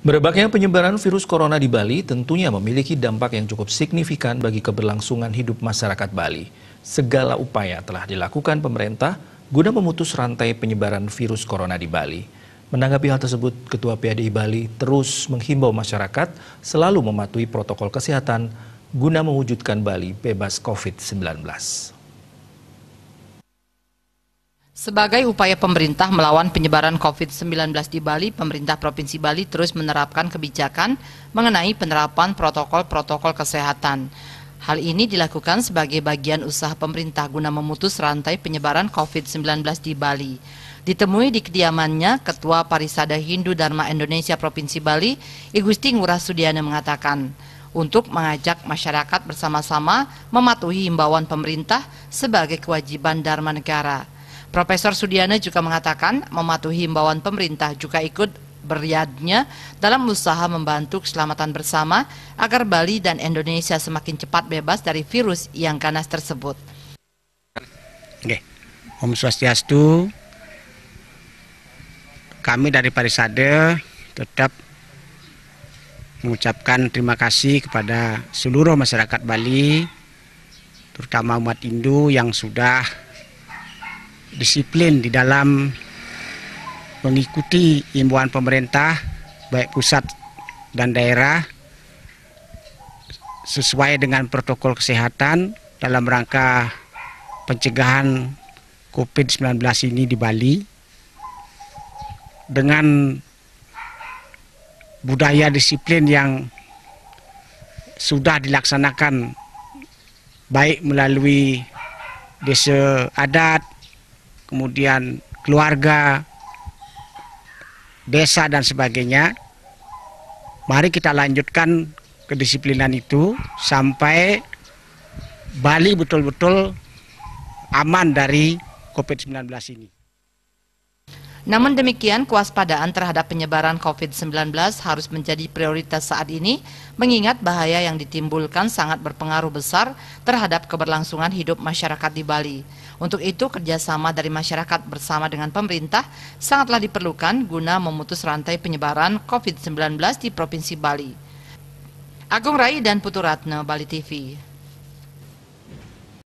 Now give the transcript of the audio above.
Merebaknya penyebaran virus corona di Bali tentunya memiliki dampak yang cukup signifikan bagi keberlangsungan hidup masyarakat Bali. Segala upaya telah dilakukan pemerintah guna memutus rantai penyebaran virus corona di Bali. Menanggapi hal tersebut, Ketua PADI Bali terus menghimbau masyarakat selalu mematuhi protokol kesehatan guna mewujudkan Bali bebas COVID-19. Sebagai upaya pemerintah melawan penyebaran COVID-19 di Bali, pemerintah Provinsi Bali terus menerapkan kebijakan mengenai penerapan protokol-protokol kesehatan. Hal ini dilakukan sebagai bagian usaha pemerintah guna memutus rantai penyebaran COVID-19 di Bali. Ditemui di kediamannya, Ketua Parisada Hindu Dharma Indonesia Provinsi Bali, Igusti Ngurah Sudiana mengatakan, untuk mengajak masyarakat bersama-sama mematuhi himbauan pemerintah sebagai kewajiban Dharma Negara. Profesor Sudiana juga mengatakan mematuhi himbauan pemerintah juga ikut beriadnya dalam usaha membantu keselamatan bersama agar Bali dan Indonesia semakin cepat bebas dari virus yang ganas tersebut. Oke, Om Swastiastu, kami dari Parisade tetap mengucapkan terima kasih kepada seluruh masyarakat Bali, terutama umat Hindu yang sudah disiplin di dalam mengikuti imbauan pemerintah baik pusat dan daerah sesuai dengan protokol kesehatan dalam rangka pencegahan COVID-19 ini di Bali dengan budaya disiplin yang sudah dilaksanakan baik melalui desa adat, kemudian keluarga, desa dan sebagainya. Mari kita lanjutkan kedisiplinan itu sampai Bali betul-betul aman dari COVID-19 ini. Namun demikian, kewaspadaan terhadap penyebaran COVID-19 harus menjadi prioritas saat ini, mengingat bahaya yang ditimbulkan sangat berpengaruh besar terhadap keberlangsungan hidup masyarakat di Bali. Untuk itu, kerjasama dari masyarakat bersama dengan pemerintah sangatlah diperlukan guna memutus rantai penyebaran COVID-19 di Provinsi Bali. Agung Rai dan Putu Ratna, Bali TV.